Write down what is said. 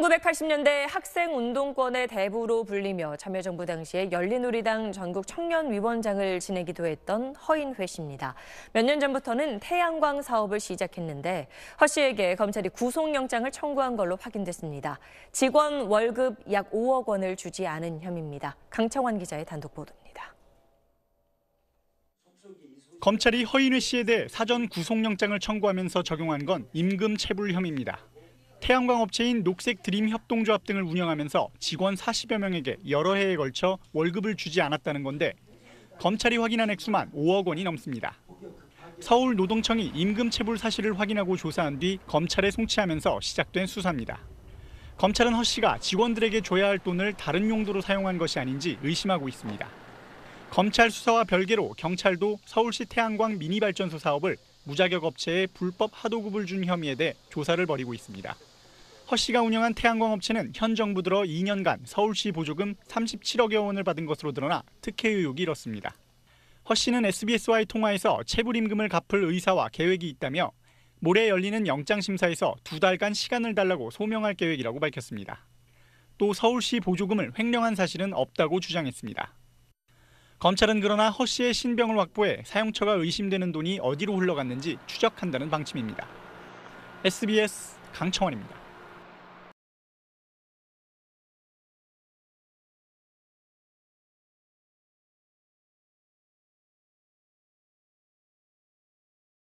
1980년대 학생 운동권의 대부로 불리며 참여정부 당시에 열린우리당 전국 청년위원장을 지내기도 했던 허인회 씨입니다. 몇 년 전부터는 태양광 사업을 시작했는데 허 씨에게 검찰이 구속영장을 청구한 걸로 확인됐습니다. 직원 월급 약 5억 원을 주지 않은 혐의입니다. 강청환 기자의 단독 보도입니다. 검찰이 허인회 씨에 대해 사전 구속영장을 청구하면서 적용한 건 임금 체불 혐의입니다. 태양광 업체인 녹색 드림 협동조합 등을 운영하면서 직원 40여 명에게 여러 해에 걸쳐 월급을 주지 않았다는 건데 검찰이 확인한 액수만 5억 원이 넘습니다. 서울 노동청이 임금 체불 사실을 확인하고 조사한 뒤 검찰에 송치하면서 시작된 수사입니다. 검찰은 허 씨가 직원들에게 줘야 할 돈을 다른 용도로 사용한 것이 아닌지 의심하고 있습니다. 검찰 수사와 별개로 경찰도 서울시 태양광 미니발전소 사업을 무자격 업체에 불법 하도급을 준 혐의에 대해 조사를 벌이고 있습니다. 허 씨가 운영한 태양광 업체는 현 정부 들어 2년간 서울시 보조금 37억여 원을 받은 것으로 드러나 특혜 의혹이 일었습니다. 허 씨는 SBS와의 통화에서 체불임금을 갚을 의사와 계획이 있다며 모레 열리는 영장심사에서 두 달간 시간을 달라고 소명할 계획이라고 밝혔습니다. 또 서울시 보조금을 횡령한 사실은 없다고 주장했습니다. 검찰은 그러나 허 씨의 신병을 확보해 사용처가 의심되는 돈이 어디로 흘러갔는지 추적한다는 방침입니다. SBS 강청원입니다.